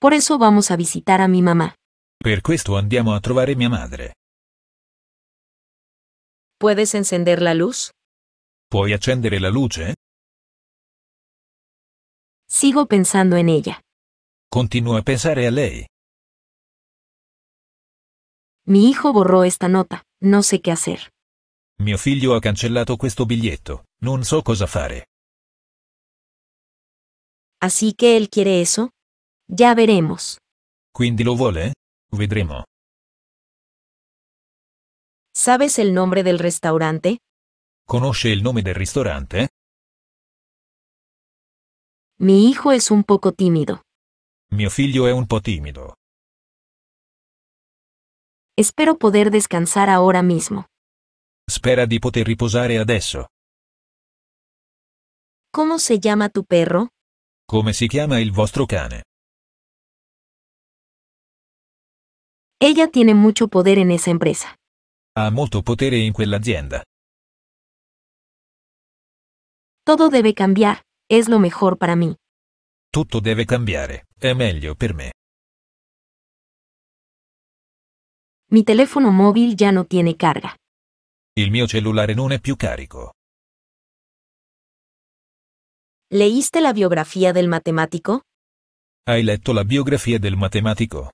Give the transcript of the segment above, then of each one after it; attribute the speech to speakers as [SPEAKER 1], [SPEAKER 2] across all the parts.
[SPEAKER 1] Por eso vamos a visitar a mi mamá.
[SPEAKER 2] Per questo andiamo a trovare mia madre.
[SPEAKER 1] ¿Puedes encender la luz?
[SPEAKER 2] Puoi accendere la luce?
[SPEAKER 1] Sigo pensando en ella.
[SPEAKER 2] Continúa a pensare a lei.
[SPEAKER 1] Mi hijo borró esta nota, no sé qué hacer.
[SPEAKER 2] Mio figlio ha cancellato questo biglietto, non so cosa fare.
[SPEAKER 1] ¿Así que él quiere eso? Ya veremos.
[SPEAKER 2] Quindi lo vuole? Vedremo.
[SPEAKER 1] ¿Sabes el nombre del restaurante?
[SPEAKER 2] ¿Conoce el nombre del restaurante?
[SPEAKER 1] Mi hijo es un poco tímido.
[SPEAKER 2] Mio figlio es un po' tímido.
[SPEAKER 1] Espero poder descansar ahora mismo.
[SPEAKER 2] Espera di poter riposare adesso.
[SPEAKER 1] ¿Cómo se llama tu perro?
[SPEAKER 2] ¿Cómo se llama el vostro cane?
[SPEAKER 1] Ella tiene mucho poder en esa empresa.
[SPEAKER 2] Ha molto potere in quell'azienda.
[SPEAKER 1] Todo debe cambiar, es lo mejor para mí.
[SPEAKER 2] Tutto deve cambiare, è meglio per me.
[SPEAKER 1] Mi teléfono móvil ya no tiene carga.
[SPEAKER 2] Il mio cellulare non è più carico.
[SPEAKER 1] ¿Leíste la biografía del matemático?
[SPEAKER 2] Hai letto la biografía del matematico?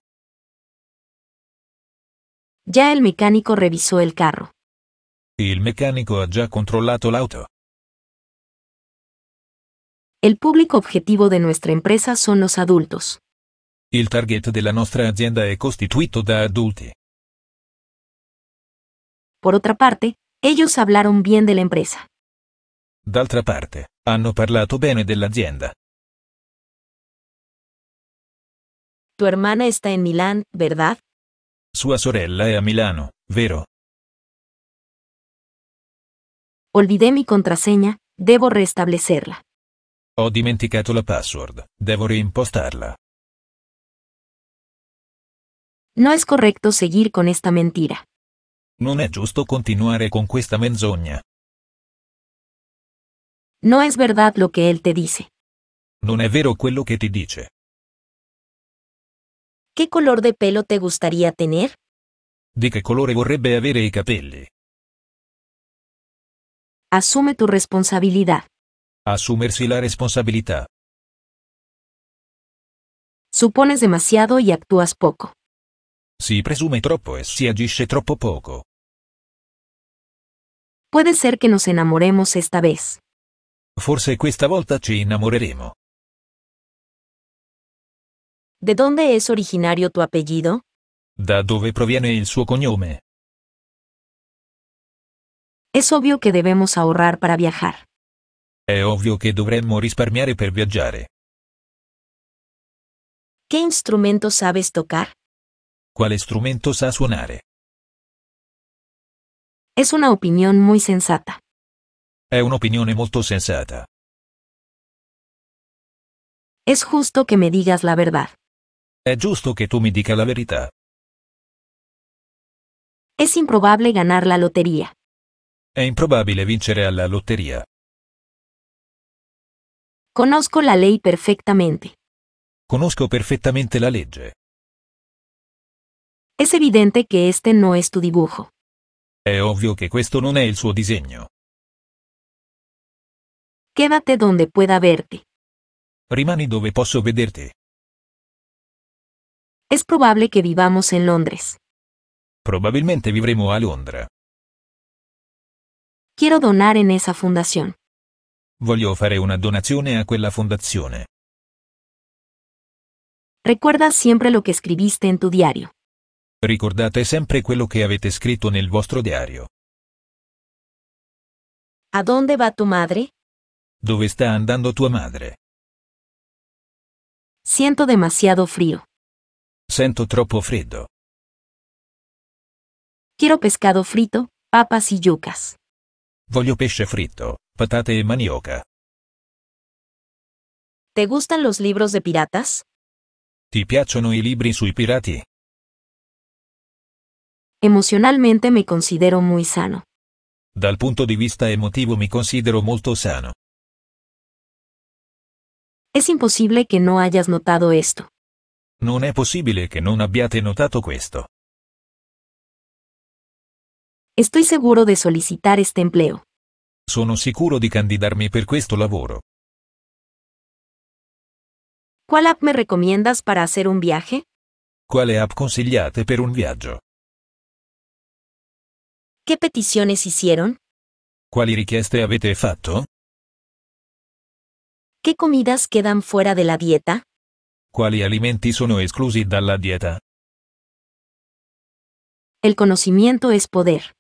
[SPEAKER 1] Ya el mecánico revisó el carro.
[SPEAKER 2] El mecánico ha controlado el auto.
[SPEAKER 1] El público objetivo de nuestra empresa son los adultos.
[SPEAKER 2] El target de la nuestra azienda es costituito da adulti.
[SPEAKER 1] Por otra parte, ellos hablaron bien de la empresa.
[SPEAKER 2] D'altra parte, hanno parlato bene dell'azienda.
[SPEAKER 1] Tu hermana está en Milán, ¿verdad?
[SPEAKER 2] Sua sorella è a Milano, vero?
[SPEAKER 1] Olvidé mi contrasegna, devo restablecerla.
[SPEAKER 2] Ho dimenticato la password, devo reimpostarla.
[SPEAKER 1] Non è corretto seguir con questa mentira.
[SPEAKER 2] Non è giusto continuare con questa menzogna.
[SPEAKER 1] Non è verdad lo che él te dice.
[SPEAKER 2] Non è vero quello che ti dice.
[SPEAKER 1] ¿Qué color de pelo te gustaría tener?
[SPEAKER 2] ¿De qué color vorrebbe avere i capelli?
[SPEAKER 1] Asume tu responsabilidad.
[SPEAKER 2] Asumersi la responsabilidad.
[SPEAKER 1] Supones demasiado y actúas poco.
[SPEAKER 2] Si presume troppo e si agisce troppo poco.
[SPEAKER 1] Puede ser que nos enamoremos esta vez.
[SPEAKER 2] Forse questa volta ci innamoreremo.
[SPEAKER 1] ¿De dónde es originario tu apellido?
[SPEAKER 2] Da dónde proviene el suo cognome.
[SPEAKER 1] Es obvio que debemos ahorrar para viajar.
[SPEAKER 2] Es ovvio che dovremmo risparmiare per viaggiare.
[SPEAKER 1] ¿Qué instrumento sabes tocar?
[SPEAKER 2] ¿Cuál instrumento sa suonare?
[SPEAKER 1] Es una opinión muy sensata.
[SPEAKER 2] Es una opinión molto sensata.
[SPEAKER 1] Es justo que me digas la verdad.
[SPEAKER 2] È giusto che tu mi dica la verità.
[SPEAKER 1] È improbabile ganar la lotteria.
[SPEAKER 2] È improbabile vincere alla lotteria.
[SPEAKER 1] Conozco la ley perfettamente.
[SPEAKER 2] Conosco perfettamente la legge.
[SPEAKER 1] È evidente che este non è tu dibujo.
[SPEAKER 2] È ovvio che questo non è il suo disegno.
[SPEAKER 1] Quédate donde pueda verte.
[SPEAKER 2] Rimani dove posso vederti.
[SPEAKER 1] Es probable que vivamos en Londres.
[SPEAKER 2] Probablemente vivremo a Londra.
[SPEAKER 1] Quiero donar en esa fundación.
[SPEAKER 2] Voglio fare una donazione a quella fondazione.
[SPEAKER 1] Recuerda siempre lo que escribiste en tu diario.
[SPEAKER 2] Ricordate sempre quello che avete scritto nel vostro diario.
[SPEAKER 1] ¿A dónde va tu madre?
[SPEAKER 2] Dove sta andando tua madre?
[SPEAKER 1] Siento demasiado frío.
[SPEAKER 2] Sento troppo freddo.
[SPEAKER 1] Quiero pescado frito, papas y yucas.
[SPEAKER 2] Voglio pesce fritto, patate e manioca.
[SPEAKER 1] ¿Te gustan los libros de piratas?
[SPEAKER 2] Ti piacciono i libri sui pirati?
[SPEAKER 1] Emocionalmente me considero muy sano.
[SPEAKER 2] Dal punto di vista emotivo mi considero molto sano.
[SPEAKER 1] Es imposible que no hayas notado esto.
[SPEAKER 2] No es posible que no abbiate notato esto.
[SPEAKER 1] Estoy seguro de solicitar este empleo.
[SPEAKER 2] Sono sicuro di candidarmi per questo lavoro.
[SPEAKER 1] ¿Cuál app me recomiendas para hacer un viaje?
[SPEAKER 2] ¿Cuál app consigliate per un viaggio?
[SPEAKER 1] ¿Qué peticiones hicieron?
[SPEAKER 2] Quali richieste avete fatto?
[SPEAKER 1] ¿Qué comidas quedan fuera de la dieta?
[SPEAKER 2] Quali alimenti sono esclusi dalla dieta?
[SPEAKER 1] El conocimiento es poder.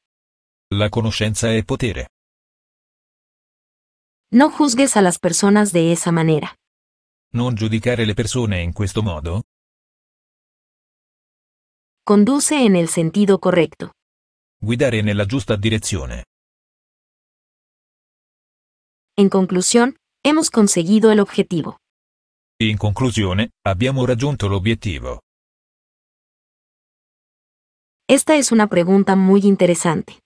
[SPEAKER 2] La conoscenza es potere.
[SPEAKER 1] No juzgues a las personas de esa manera.
[SPEAKER 2] Non giudicare las persone en questo modo?
[SPEAKER 1] Conduce en el sentido correcto.
[SPEAKER 2] Guidare la justa direzione.
[SPEAKER 1] En conclusión, hemos conseguido el objetivo.
[SPEAKER 2] In conclusione, abbiamo raggiunto l'obiettivo.
[SPEAKER 1] Esta es una pregunta muy interesante.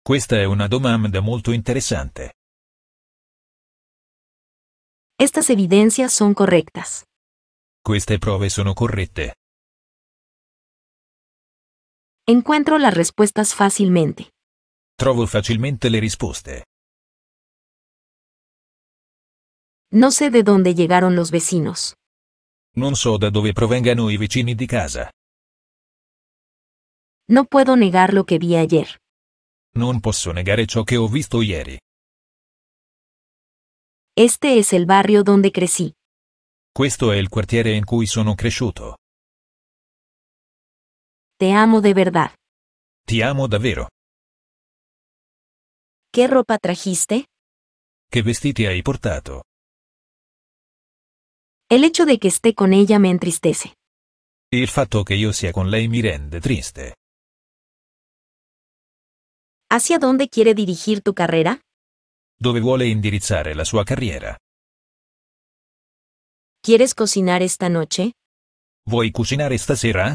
[SPEAKER 2] Questa è una domanda molto interesante.
[SPEAKER 1] Estas evidencias son correctas.
[SPEAKER 2] Queste prove sono corrette.
[SPEAKER 1] Encuentro las respuestas fácilmente.
[SPEAKER 2] Trovo facilmente le risposte.
[SPEAKER 1] No sé de dónde llegaron los vecinos.
[SPEAKER 2] Non so da dove provengano i vicini di casa.
[SPEAKER 1] No puedo negar lo que vi ayer.
[SPEAKER 2] Non posso negare ciò che ho visto ieri.
[SPEAKER 1] Este es el barrio donde crecí.
[SPEAKER 2] Questo è il quartiere in cui sono cresciuto.
[SPEAKER 1] Te amo de verdad.
[SPEAKER 2] Te amo davvero.
[SPEAKER 1] ¿Qué ropa trajiste?
[SPEAKER 2] ¿Qué vestiti hai portato?
[SPEAKER 1] El hecho de que esté con ella me entristece.
[SPEAKER 2] hecho fatto que yo sea con lei mi rende triste.
[SPEAKER 1] ¿Hacia dónde quiere dirigir tu carrera?
[SPEAKER 2] ¿Dónde vuole indirizzare la sua carriera?
[SPEAKER 1] ¿Quieres cocinar esta noche?
[SPEAKER 2] cocinar esta stasera?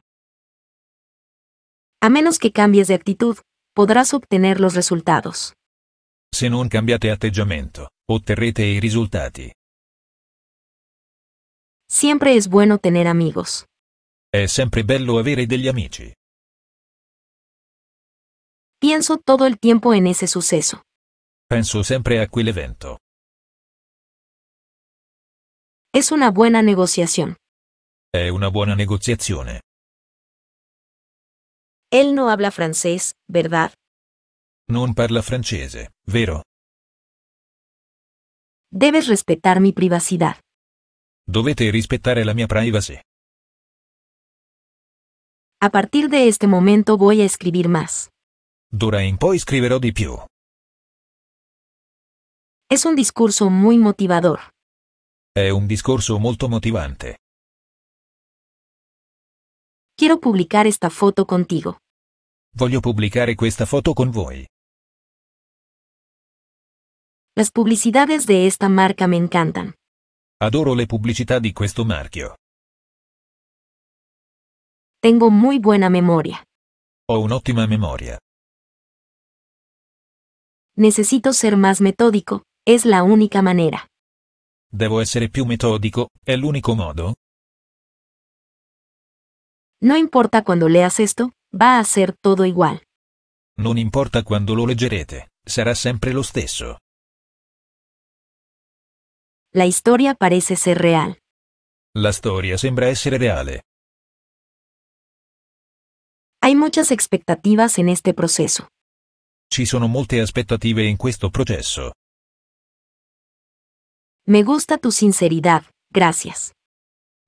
[SPEAKER 1] A menos que cambies de actitud, podrás obtener los resultados.
[SPEAKER 2] Se non cambiate atteggiamento, otterrete i risultati.
[SPEAKER 1] Siempre es bueno tener amigos.
[SPEAKER 2] Es siempre bello avere degli
[SPEAKER 1] Pienso todo el tiempo en ese suceso.
[SPEAKER 2] Penso siempre a evento.
[SPEAKER 1] Es una buena negociación.
[SPEAKER 2] Es una buena negociación.
[SPEAKER 1] Él no habla francés, ¿verdad?
[SPEAKER 2] No parla francese, vero?
[SPEAKER 1] Debes respetar mi privacidad.
[SPEAKER 2] Dovete respetar la mia privacy.
[SPEAKER 1] A partir de este momento voy a escribir más.
[SPEAKER 2] Dura in poi scriverò di più.
[SPEAKER 1] Es un discurso muy motivador.
[SPEAKER 2] Es un discurso molto motivante.
[SPEAKER 1] Quiero publicar esta foto contigo.
[SPEAKER 2] Voglio publicar esta foto con voi.
[SPEAKER 1] Las publicidades de esta marca me encantan.
[SPEAKER 2] Adoro le pubblicità di questo marchio.
[SPEAKER 1] Tengo muy buena memoria.
[SPEAKER 2] Ho un'ottima memoria.
[SPEAKER 1] Necesito ser más metódico, es la única manera.
[SPEAKER 2] Devo essere più metodico, è l'unico modo?
[SPEAKER 1] No importa cuando leas esto, va a ser todo igual.
[SPEAKER 2] Non importa quando lo leggerete, sarà sempre lo stesso.
[SPEAKER 1] La historia parece ser real.
[SPEAKER 2] La historia sembra ser real.
[SPEAKER 1] Hay muchas expectativas en este proceso.
[SPEAKER 2] Ci sono molte aspettative in questo processo.
[SPEAKER 1] Me gusta tu sinceridad, gracias.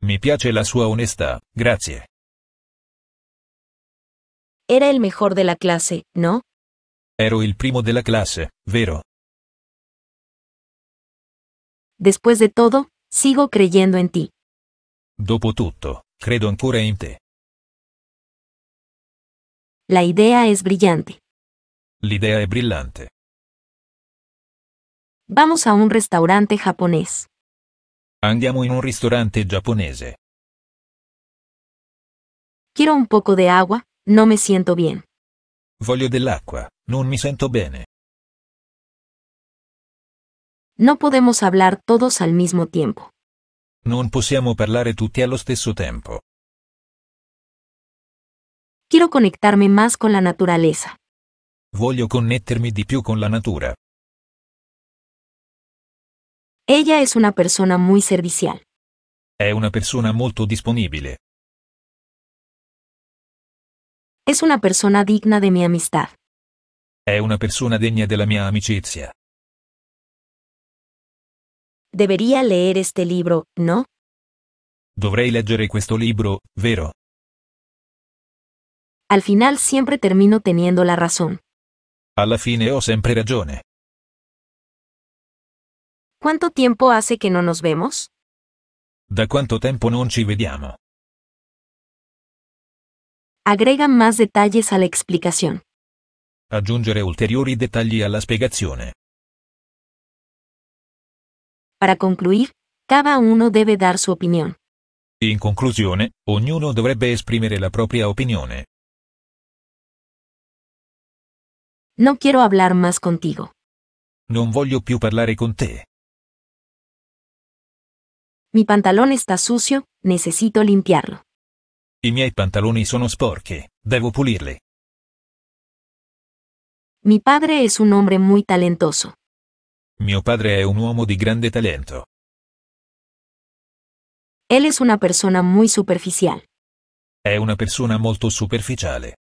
[SPEAKER 2] Mi piace la sua onestà, grazie.
[SPEAKER 1] Era el mejor de la clase, ¿no?
[SPEAKER 2] Ero il primo la clase, vero?
[SPEAKER 1] Después de todo, sigo creyendo en ti.
[SPEAKER 2] Dopo tutto, credo ancora in te.
[SPEAKER 1] La idea es brillante.
[SPEAKER 2] L'idea è brillante.
[SPEAKER 1] Vamos a un restaurante japonés.
[SPEAKER 2] Andiamo in un ristorante giapponese.
[SPEAKER 1] Quiero un poco de agua, no me siento bien.
[SPEAKER 2] Voglio dell'acqua, non mi sento bene.
[SPEAKER 1] No podemos hablar todos al mismo tiempo.
[SPEAKER 2] Non possiamo parlare tutti allo stesso tiempo.
[SPEAKER 1] Quiero conectarme más con la naturaleza.
[SPEAKER 2] Voglio conectarme di più con la natura.
[SPEAKER 1] Ella es una persona muy servicial.
[SPEAKER 2] Es una persona molto disponibile.
[SPEAKER 1] Es una persona digna de mi amistad.
[SPEAKER 2] Es una persona degna della mia amicizia.
[SPEAKER 1] Debería leer este libro, no?
[SPEAKER 2] Dovrei leggere questo libro, vero?
[SPEAKER 1] Al final siempre termino teniendo la razón.
[SPEAKER 2] Alla fine ho sempre ragione.
[SPEAKER 1] ¿Cuánto tiempo hace que no nos vemos?
[SPEAKER 2] Da quanto tiempo non ci vediamo?
[SPEAKER 1] Agrega más detalles a la explicación.
[SPEAKER 2] Aggiungere ulteriori dettagli alla spiegazione.
[SPEAKER 1] Para concluir, cada uno debe dar su opinión.
[SPEAKER 2] En conclusión, ognuno dovrebbe esprimere la propria opinione.
[SPEAKER 1] No quiero hablar más contigo.
[SPEAKER 2] Non voglio più parlare con te.
[SPEAKER 1] Mi pantalón está sucio, necesito limpiarlo.
[SPEAKER 2] I miei pantaloni sono sporchi, devo pulirli.
[SPEAKER 1] Mi padre es un hombre muy talentoso.
[SPEAKER 2] Mio padre è un uomo di grande talento.
[SPEAKER 1] Él es una persona muy superficial.
[SPEAKER 2] È una persona molto superficiale.